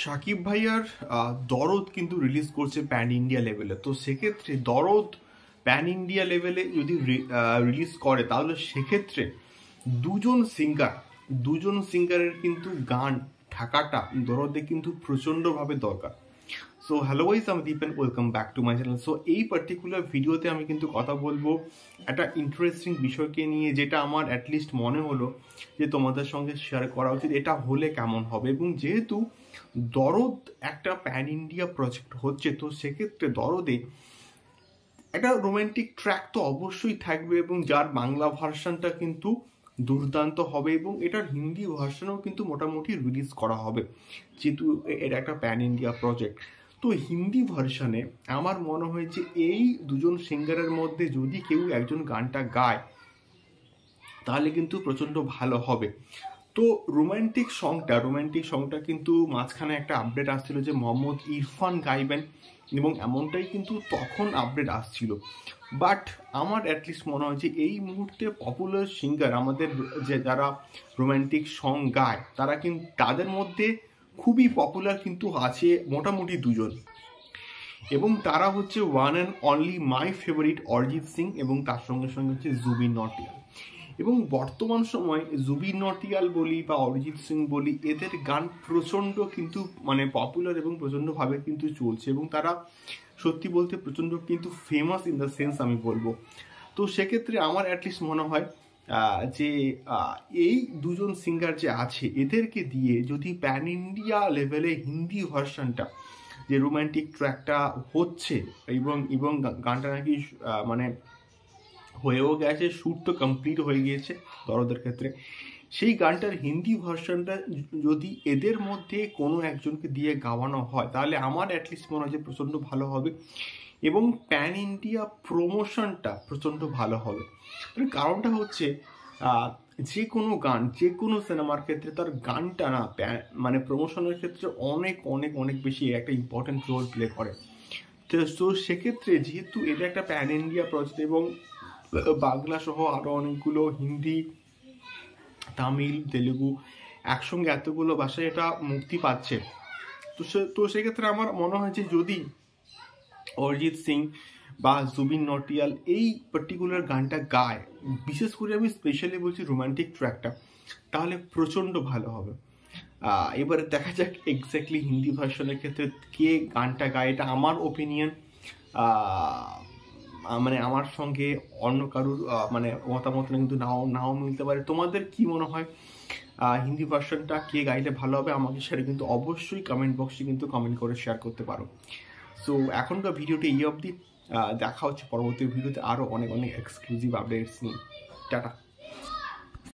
সাকিব ভাইয়ার দরদ কিন্তু রিলিজ করছে প্যান ইন্ডিয়া লেভেলে তো সেক্ষেত্রে দরদ প্যান ইন্ডিয়া লেভেলে যদি রিলিজ করে তাহলে সেক্ষেত্রে দুজন সিঙ্গার দুজন সিঙ্গারের কিন্তু গান থাকাটা দরদে কিন্তু প্রচণ্ডভাবে দরকার সো হ্যালো ওয়াইজ আমি and welcome back to my channel so এই পার্টিকুলার ভিডিওতে আমি কিন্তু কথা বলবো একটা ইন্টারেস্টিং বিষয়কে নিয়ে যেটা আমার অ্যাটলিস্ট মনে হলো যে তোমাদের সঙ্গে শেয়ার করা উচিত এটা হলে কেমন হবে এবং যেহেতু দরদ একটা প্যান ইন্ডিয়া প্রজেক্ট হচ্ছে তো সেক্ষেত্রে দরদে একটা রোম্যান্টিক ট্র্যাক তো অবশ্যই থাকবে এবং যার বাংলা ভার্সানটা কিন্তু দুর্দান্ত হবে এবং এটার হিন্দি ভার্সানও কিন্তু মোটামুটি রিলিজ করা হবে যেহেতু এটা একটা প্যান ইন্ডিয়া প্রজেক্ট তো হিন্দি ভার্সানে আমার মনে হয়েছে এই দুজন সিঙ্গারের মধ্যে যদি কেউ একজন গানটা গায় তাহলে কিন্তু প্রচণ্ড ভালো হবে তো রোম্যান্টিক সংটা রোম্যান্টিক সংটা কিন্তু মাঝখানে একটা আপডেট আসছিল যে মোহাম্মদ ইরফান গাইবেন এবং এমনটাই কিন্তু তখন আপডেট আসছিল বাট আমার অ্যাটলিস্ট মনে হয় যে এই মুহূর্তে পপুলার সিঙ্গার আমাদের যে যারা রোম্যান্টিক সং গায় তারা কিন্তু তাদের মধ্যে খুবই পপুলার কিন্তু আছে মোটামুটি দুজন এবং তারা হচ্ছে one and only my favourite Arijit Singh এবং তার সঙ্গে সঙ্গে হচ্ছে জুবিন নটিয়াল এবং বর্তমান সময় জুবিন নটিয়াল বলি বা অরিজিৎ সিং বলি এদের গান প্রচণ্ড কিন্তু মানে পপুলার এবং প্রচণ্ডভাবে কিন্তু চলছে এবং তারা সত্যি বলতে প্রচণ্ড কিন্তু ফেমাস ইন দ্য সেন্স আমি বলবো তো সেক্ষেত্রে আমার অ্যাটলিস্ট মনে হয় যে এই দুজন সিঙ্গার যে আছে এদেরকে দিয়ে যদি প্যান ইন্ডিয়া লেভেলে হিন্দি ভার্সনটা যে রোম্যান্টিক ট্র্যাকটা হচ্ছে এবং এবং গানটা নাকি মানে হয়েও গেছে শ্যুট তো কমপ্লিট হয়ে গিয়েছে দরদের ক্ষেত্রে সেই গানটার হিন্দি ভার্সনটা যদি এদের মধ্যে কোনো একজনকে দিয়ে গাওয়ানো হয় তাহলে আমার অ্যাটলিস্ট মনে হয় যে প্রচণ্ড ভালো হবে এবং প্যান ইন্ডিয়া প্রমোশনটা প্রচণ্ড ভালো হবে কারণটা হচ্ছে যে কোনো গান যে কোনো সিনেমার ক্ষেত্রে তার গানটা না মানে প্রমোশনের ক্ষেত্রে অনেক অনেক অনেক বেশি একটা ইম্পর্টেন্ট রোল প্লে করে তো সেক্ষেত্রে যেহেতু এটা একটা প্যান ইন্ডিয়া প্রজেক্ট এবং বাংলা সহ আরও অনেকগুলো হিন্দি তামিল তেলেগু একসঙ্গে এতগুলো ভাষায় এটা মুক্তি পাচ্ছে তো সে তো সেক্ষেত্রে আমার মনে হয় যে যদি অরিজিৎ সিং বা জুবিন নটিয়াল এই পার্টিকুলার গানটা গায় বিশেষ করে আমি স্পেশালি বলছি রোমান্টিক ট্র্যাকটা তাহলে প্রচণ্ড ভালো হবে এবারে দেখা যাক এক্স্যাক্টলি হিন্দি ভার্সনের ক্ষেত্রে কে গানটা গায় এটা আমার ওপিনিয়ন মানে আমার সঙ্গে অন্য কারুর মানে মতামত কিন্তু নাও নাও মিলতে পারে তোমাদের কি মনে হয় হিন্দি ভার্সনটা কে গাইলে ভালো হবে আমাকে সেটা কিন্তু অবশ্যই কমেন্ট বক্সে কিন্তু কমেন্ট করে শেয়ার করতে পারো সো এখনকার ভিডিওটি এই অবধি দেখা হচ্ছে পরবর্তী ভিডিওতে আরও অনেক অনেক এক্সক্লুসিভ আপডেটস নিয়ে টাটা